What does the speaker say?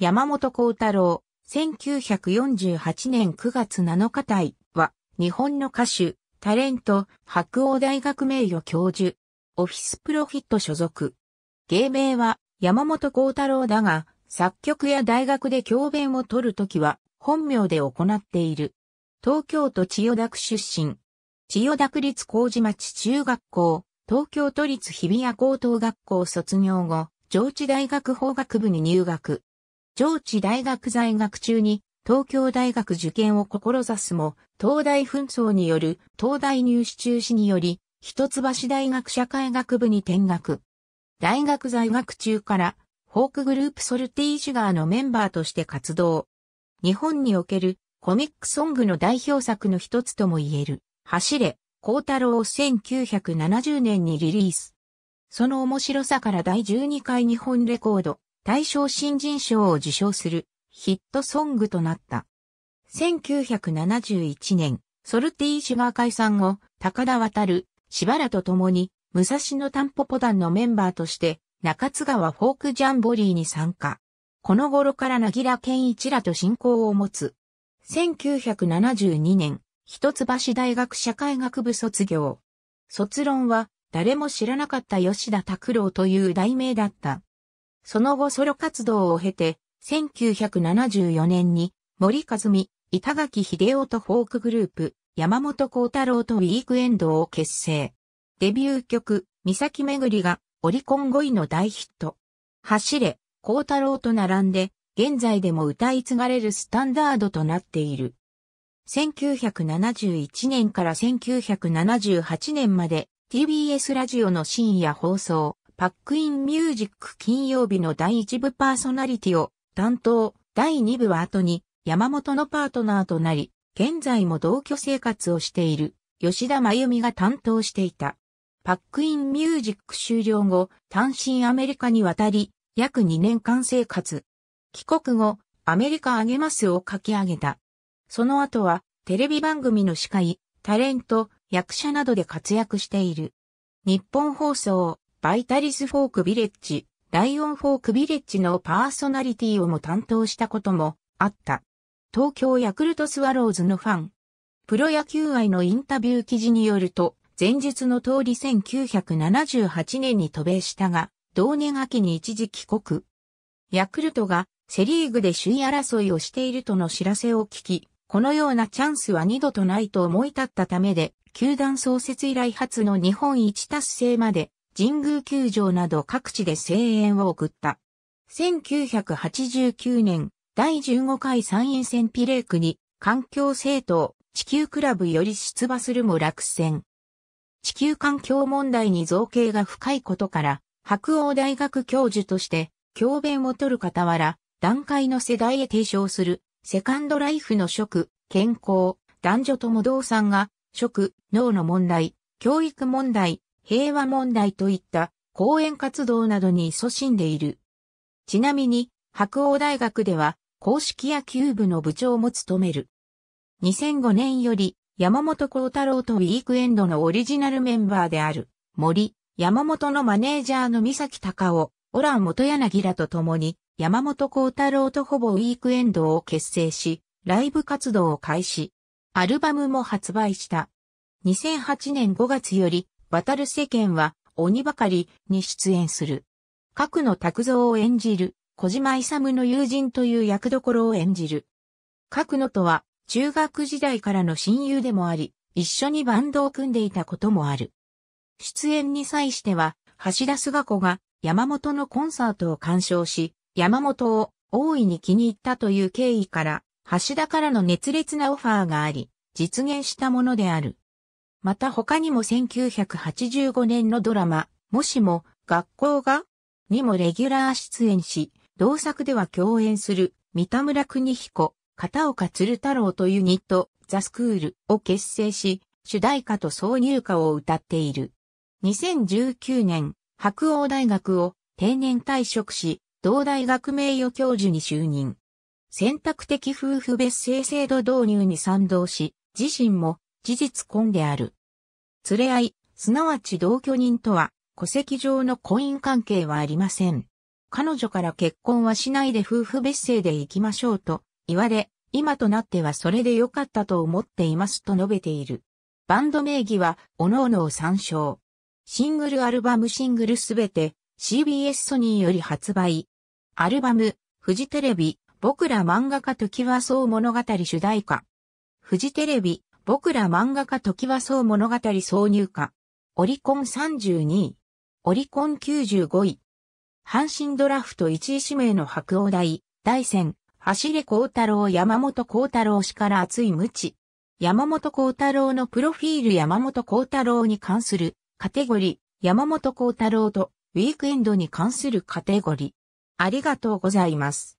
山本幸太郎、1948年9月7日体は、日本の歌手、タレント、白鸚大学名誉教授、オフィスプロフィット所属。芸名は山本幸太郎だが、作曲や大学で教鞭を取るときは、本名で行っている。東京都千代田区出身。千代田区立麹町中学校、東京都立日比谷高等学校卒業後、上智大学法学部に入学。上智大学在学中に東京大学受験を志すも、東大紛争による東大入試中止により、一橋大学社会学部に転学。大学在学中から、フォークグループソルティージュガーのメンバーとして活動。日本におけるコミックソングの代表作の一つとも言える、走れ、高太郎を1970年にリリース。その面白さから第12回日本レコード、大賞新人賞を受賞するヒットソングとなった。1971年、ソルティーガー解散後、高田渡る、柴らと共に、武蔵野タンポポ団のメンバーとして、中津川フォークジャンボリーに参加。この頃からなぎら健一らと親交を持つ。1972年、一橋大学社会学部卒業。卒論は、誰も知らなかった吉田拓郎という題名だった。その後ソロ活動を経て、1974年に森和美、板垣秀夫とフォークグループ、山本幸太郎とウィークエンドを結成。デビュー曲、三崎めぐりがオリコン5位の大ヒット。走れ、幸太郎と並んで、現在でも歌い継がれるスタンダードとなっている。1971年から1978年まで TBS ラジオの深夜放送、パックインミュージック金曜日の第1部パーソナリティを担当、第2部は後に山本のパートナーとなり、現在も同居生活をしている吉田真由美が担当していた。パックインミュージック終了後、単身アメリカに渡り、約2年間生活。帰国後、アメリカあげますを書き上げた。その後は、テレビ番組の司会、タレント、役者などで活躍している。日本放送、バイタリスフォークビレッジ、ライオンフォークビレッジのパーソナリティをも担当したこともあった。東京ヤクルトスワローズのファン。プロ野球愛のインタビュー記事によると、前述の通り1978年に渡米したが、同年秋に一時帰国。ヤクルトがセリーグで首位争いをしているとの知らせを聞き、このようなチャンスは二度とないと思い立ったためで、球団創設以来初の日本一達成まで神宮球場など各地で声援を送った。1989年、第15回参院選ピレークに、環境政党、地球クラブより出馬するも落選。地球環境問題に造形が深いことから、白鴎大学教授として、教鞭を取る傍ら、段階の世代へ提唱する、セカンドライフの食、健康、男女とも動産が、食、脳の問題、教育問題、平和問題といった講演活動などに勤しんでいる。ちなみに、白鴎大学では、公式野球部の部長も務める。2005年より、山本幸太郎とウィークエンドのオリジナルメンバーである、森、山本のマネージャーの三崎隆夫、オラン元柳らと共に、山本幸太郎とほぼウィークエンドを結成し、ライブ活動を開始。アルバムも発売した。2008年5月より、渡る世間は鬼ばかりに出演する。角野拓造を演じる、小島勇の友人という役どころを演じる。角野とは中学時代からの親友でもあり、一緒にバンドを組んでいたこともある。出演に際しては、橋田壽賀子が山本のコンサートを鑑賞し、山本を大いに気に入ったという経緯から、橋田からの熱烈なオファーがあり、実現したものである。また他にも1985年のドラマ、もしも、学校が、にもレギュラー出演し、同作では共演する、三田村邦彦、片岡鶴太郎というニット、ザ・スクールを結成し、主題歌と挿入歌を歌っている。2019年、白王大学を定年退職し、同大学名誉教授に就任。選択的夫婦別姓制度導入に賛同し、自身も事実婚である。連れ合い、すなわち同居人とは、戸籍上の婚姻関係はありません。彼女から結婚はしないで夫婦別姓で行きましょうと言われ、今となってはそれでよかったと思っていますと述べている。バンド名義は、おのおのを参照。シングルアルバムシングルすべて、CBS ソニーより発売。アルバム、フジテレビ、僕ら漫画家時はそう物語主題歌。フジテレビ、僕ら漫画家時はそう物語挿入歌。オリコン32位。オリコン95位。阪神ドラフト1位指名の白鴎大、大戦、走れ幸太郎山本幸太郎氏から熱い無知。山本幸太郎のプロフィール山本幸太郎に関するカテゴリー、山本幸太郎とウィークエンドに関するカテゴリー。ありがとうございます。